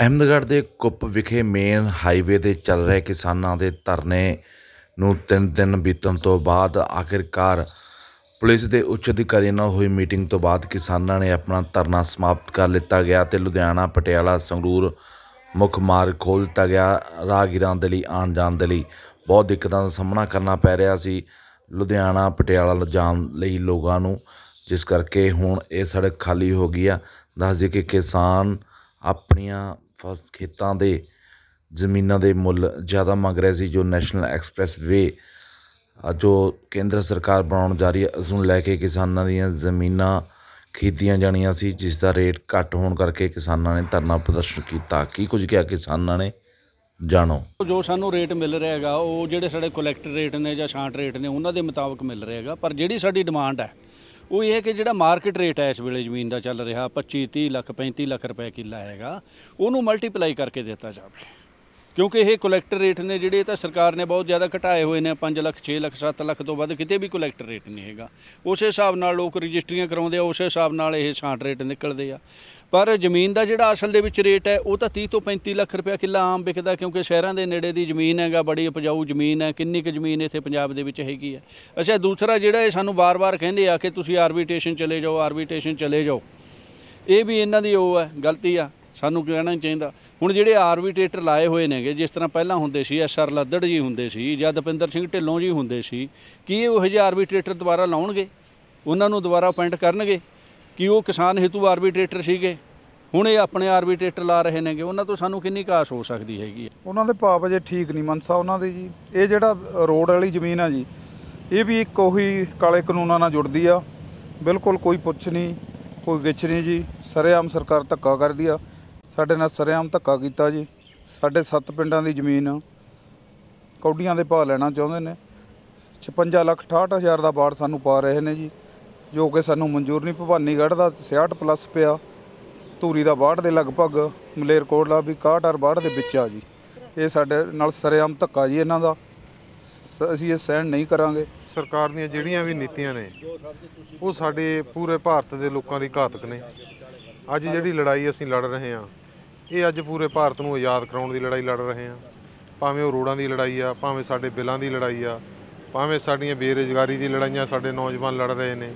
ਅਹਿਮਦਗੜ੍ਹ ਦੇ ਕੁੱਪ ਵਿਖੇ main highway 'ਤੇ ਚੱਲ ਰਹੇ ਕਿਸਾਨਾਂ ਦੇ ਧਰਨੇ ਨੂੰ ਤਿੰਨ ਦਿਨ ਬੀਤਣ ਤੋਂ ਬਾਅਦ ਆਖਿਰਕਾਰ ਪੁਲਿਸ ਦੇ ਉੱਚ ਅਧਿਕਾਰੀਆਂ ਨਾਲ ਹੋਈ ਮੀਟਿੰਗ ਤੋਂ ਬਾਅਦ ਕਿਸਾਨਾਂ ਨੇ ਆਪਣਾ ਧਰਨਾ ਸਮਾਪਤ ਕਰ ਲਿੱਤਾ ਗਿਆ ਤੇ ਲੁਧਿਆਣਾ ਪਟਿਆਲਾ ਸੰਗਰੂਰ ਮੁੱਖ ਮਾਰਗ ਖੋਲ ਦਿੱਤਾ ਗਿਆ ਰਾਗੀਰਾਂ ਦੇ ਲਈ ਆਉਣ ਜਾਣ ਦੇ ਲਈ ਬਹੁਤ ਦਿੱਕਤਾਂ ਦਾ ਸਾਹਮਣਾ ਕਰਨਾ ਪੈ ਰਿਹਾ ਸੀ ਲੁਧਿਆਣਾ ਪਟਿਆਲਾ ਜਾਣ ਲਈ ਲੋਕਾਂ ਨੂੰ ਜਿਸ ਕਰਕੇ ਹੁਣ ਇਹ ਸੜਕ ਖਾਲੀ ਹੋ ਗਈ ਆ ਦੱਸ ਦਈਏ ਕਿ ਕਿਸਾਨ ਆਪਣੀਆਂ ਫਸ ਖੇਤਾਂ ਦੇ ਜ਼ਮੀਨਾਂ ਦੇ ਮੁੱਲ ਜ਼ਿਆਦਾ ਮੰਗ ਰਹੇ ਸੀ ਜੋ ਨੈਸ਼ਨਲ ਐਕਸਪ੍ਰੈਸ ਵੇ ਜੋ ਕੇਂਦਰ ਸਰਕਾਰ ਬਣਾਉਣ ਜਾ ਰਹੀ ਹੈ ਉਸ ਨੂੰ ਲੈ ਕੇ ਕਿਸਾਨਾਂ ਦੀਆਂ ਜ਼ਮੀਨਾਂ ਖਰੀਦੀਆਂ ਜਾਣੀਆਂ ਸੀ ਜਿਸ ਦਾ ਰੇਟ ਘੱਟ ਹੋਣ ਕਰਕੇ ਕਿਸਾਨਾਂ ਨੇ ਧਰਨਾ ਪ੍ਰਦਰਸ਼ਨ ਕੀਤਾ ਕੀ ਕੁਝ ਕਿਹਾ ਕਿਸਾਨਾਂ ਨੇ ਜਾਣੋ ਜੋ ਸਾਨੂੰ ਰੇਟ ਮਿਲ ਰਿਹਾ ਹੈਗਾ ਉਹ ਜਿਹੜੇ ਸਾਡੇ ਕਲੈਕਟਰ ਰੇਟ ਨੇ ਜਾਂ ਸ਼ਾਂਟ ਰੇਟ ਨੇ ਉਹਨਾਂ ਦੇ ਮੁਤਾਬਕ ਮਿਲ ਰਿਹਾ ਹੈਗਾ ਪਰ ਜਿਹੜੀ ਸਾਡੀ ਡਿਮਾਂਡ ਹੈ ਉਹ ਇਹ ਹੈ ਕਿ ਜਿਹੜਾ ਮਾਰਕੀਟ ਰੇਟ ਹੈ ਇਸ ਵੇਲੇ ਜ਼ਮੀਨ ਦਾ ਚੱਲ ਰਿਹਾ 25 30 ਲੱਖ 35 ਲੱਖ ਰੁਪਏ ਕਿੱਲਾ ਹੈਗਾ ਉਹਨੂੰ ਮਲਟੀਪਲਾਈ ਕਰਕੇ ਦਿੱਤਾ ਜਾਵੇ ਕਿਉਂਕਿ ਇਹ ਕਲੈਕਟਰ ਰੇਟ ਨੇ ਜਿਹੜੇ ਤਾਂ ਸਰਕਾਰ ਨੇ ਬਹੁਤ ਜ਼ਿਆਦਾ ਘਟਾਏ ਹੋਏ ਨੇ 5 ਲੱਖ 6 ਲੱਖ 7 ਲੱਖ ਤੋਂ ਵੱਧ ਕਿਤੇ ਵੀ ਕਲੈਕਟਰ ਰੇਟ ਨਹੀਂ ਹੈਗਾ ਉਸੇ ਹਿਸਾਬ ਨਾਲ ਲੋਕ ਰਜਿਸਟਰੀਆਂ ਕਰਾਉਂਦੇ ਆ ਉਸੇ ਹਿਸਾਬ ਨਾਲ ਇਹ ਸਾਂਟ ਰੇਟ ਨਿਕਲਦੇ ਆ ਪਰ ਜ਼ਮੀਨ ਦਾ ਜਿਹੜਾ ਅਸਲ ਦੇ ਵਿੱਚ ਰੇਟ ਹੈ ਉਹ ਤਾਂ 30 ਤੋਂ 35 ਲੱਖ ਰੁਪਏ ਕਿੱਲਾ ਆਮ ਵਿਕਦਾ ਕਿਉਂਕਿ ਸ਼ਹਿਰਾਂ ਦੇ ਨੇੜੇ ਦੀ ਜ਼ਮੀਨ ਹੈਗਾ ਬੜੀ ਉਪਜਾਊ ਜ਼ਮੀਨ ਹੈ ਕਿੰਨੀ ਕੁ ਜ਼ਮੀਨ ਇੱਥੇ ਪੰਜਾਬ ਦੇ ਵਿੱਚ ਹੈਗੀ ਹੈ ਅੱਛਾ ਦੂਸਰਾ ਜਿਹੜਾ ਇਹ ਸਾਨੂੰ ਬਾਰ-ਬਾਰ ਕਹਿੰਦੇ ਆ ਕਿ ਤੁਸੀਂ ਆਰਬਿਟ੍ਰੇਸ਼ਨ ਚਲੇ ਜਾਓ ਆਰਬਿਟ੍ਰੇਸ਼ਨ ਚਲੇ ਜਾਓ ਇਹ ਵੀ ਇਹਨਾਂ ਦੀ ਉਹ ਹੈ ਗਲਤੀ ਆ ਸਾਨੂੰ ਕਹਿਣਾ ਹੀ ਚਾਹੀਦਾ ਹੁਣ ਜਿਹੜੇ ਆਰਬੀਟ੍ਰੇਟਰ ਲਾਏ ਹੋਏ ਨੇਗੇ ਜਿਸ ਤਰ੍ਹਾਂ ਪਹਿਲਾਂ ਹੁੰਦੇ ਸੀ ਐਸ ਆਰ ਲੱਦੜ ਜੀ ਹੁੰਦੇ ਸੀ ਜਾਂ ਦਪਿੰਦਰ ਸਿੰਘ ਢਿੱਲੋਂ ਜੀ ਹੁੰਦੇ ਸੀ ਕੀ ਉਹ ਜਿਹੇ ਆਰਬੀਟ੍ਰੇਟਰ ਦੁਬਾਰਾ ਲਾਉਣਗੇ ਉਹਨਾਂ ਨੂੰ ਦੁਬਾਰਾ ਅਪਾਇੰਟ ਕਰਨਗੇ ਕਿ ਉਹ ਕਿਸਾਨ ਹਿਤੂ ਆਰਬੀਟ੍ਰੇਟਰ ਸੀਗੇ ਹੁਣ ਇਹ ਆਪਣੇ ਆਰਬੀਟ੍ਰੇਟਰ ਲਾ ਰਹੇ ਨੇਗੇ ਉਹਨਾਂ ਤੋਂ ਸਾਨੂੰ ਕਿੰਨੀ ਕਾਸ ਹੋ ਸਕਦੀ ਹੈਗੀ ਉਹਨਾਂ ਦੇ ਪਾਪ ਜੇ ਠੀਕ ਨਹੀਂ ਮਨਸਾ ਉਹਨਾਂ ਦੇ ਜੀ ਇਹ ਜਿਹੜਾ ਰੋਡ ਵਾਲੀ ਜ਼ਮੀਨ ਆ ਜੀ ਇਹ ਵੀ ਇੱਕ ਉਹੀ ਕਾਲੇ ਕਾਨੂੰਨਾਂ ਨਾਲ ਜੁੜਦੀ ਆ ਬਿਲਕੁਲ ਕੋਈ ਪੁੱਛ ਨਹੀਂ ਕੋਈ ਵਿਚ ਨਹੀਂ ਜੀ ਸਰੇਆਮ ਸਰਕਾਰ ਧੱਕਾ ਕਰਦੀ ਆ ਸਾਡੇ ਨਾਲ ਸਰਿਆਮ ਧੱਕਾ ਕੀਤਾ ਜੀ ਸਾਡੇ 7 ਪਿੰਡਾਂ ਦੀ ਜ਼ਮੀਨ ਕੌਡੀਆਂ ਦੇ ਭਾਅ ਲੈਣਾ ਚਾਹੁੰਦੇ ਨੇ 56 ਲੱਖ 68 ਹਜ਼ਾਰ ਦਾ ਬਾੜ ਸਾਨੂੰ ਪਾ ਰਹੇ ਨੇ ਜੀ ਜੋ ਕਿ ਸਾਨੂੰ ਮਨਜ਼ੂਰ ਨਹੀਂ ਭਵਾਨੀਗੜ੍ਹ ਦਾ 66 ਪਲੱਸ ਪਿਆ ਧੂਰੀ ਦਾ ਬਾੜ ਦੇ ਲਗਭਗ ਮਲੇਰ ਮਲੇਰਕੋਟਲਾ ਵੀ 61 ਅਰ ਬਾੜ ਦੇ ਵਿੱਚ ਆ ਜੀ ਇਹ ਸਾਡੇ ਨਾਲ ਸਰਿਆਮ ਧੱਕਾ ਜੀ ਇਹਨਾਂ ਦਾ ਅਸੀਂ ਇਹ ਸਹਿਣ ਨਹੀਂ ਕਰਾਂਗੇ ਸਰਕਾਰ ਦੀਆਂ ਜਿਹੜੀਆਂ ਵੀ ਨੀਤੀਆਂ ਨੇ ਉਹ ਸਾਡੇ ਪੂਰੇ ਭਾਰਤ ਦੇ ਲੋਕਾਂ ਲਈ ਘਾਤਕ ਨੇ ਅੱਜ ਜਿਹੜੀ ਲੜਾਈ ਅਸੀਂ ਲੜ ਰਹੇ ਹਾਂ ਇਹ ਅੱਜ ਪੂਰੇ ਭਾਰਤ ਨੂੰ ਆਜ਼ਾਦ ਕਰਾਉਣ ਦੀ ਲੜਾਈ ਲੜ ਰਹੇ ਆ ਭਾਵੇਂ ਉਹ ਰੋਡਾਂ ਦੀ ਲੜਾਈ ਆ ਭਾਵੇਂ ਸਾਡੇ ਬਿੱਲਾਂ ਦੀ ਲੜਾਈ ਆ ਭਾਵੇਂ ਸਾਡੀਆਂ ਬੇਰੋਜ਼ਗਾਰੀ ਦੀ ਲੜਾਈਆਂ ਸਾਡੇ ਨੌਜਵਾਨ ਲੜ ਰਹੇ ਨੇ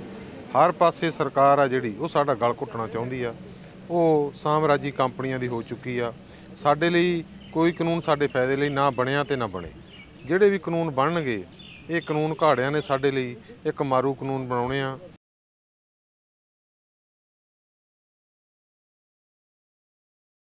ਹਰ ਪਾਸੇ ਸਰਕਾਰ ਆ ਜਿਹੜੀ ਉਹ ਸਾਡਾ ਗਲ ਘੁੱਟਣਾ ਚਾਹੁੰਦੀ ਆ ਉਹ ਸਾਮਰਾਜੀ ਕੰਪਨੀਆਂ ਦੀ ਹੋ ਚੁੱਕੀ ਆ ਸਾਡੇ ਲਈ ਕੋਈ ਕਾਨੂੰਨ ਸਾਡੇ ਫਾਇਦੇ ਲਈ ਨਾ ਬਣਿਆ ਤੇ ਨਾ ਬਣੇ ਜਿਹੜੇ ਵੀ ਕਾਨੂੰਨ ਬਣਨਗੇ ਇਹ ਕਾਨੂੰਨ ਘਾੜਿਆਂ ਨੇ ਸਾਡੇ ਲਈ ਇੱਕ ਮਾਰੂ ਕਾਨੂੰਨ ਬਣਾਉਣੇ ਆ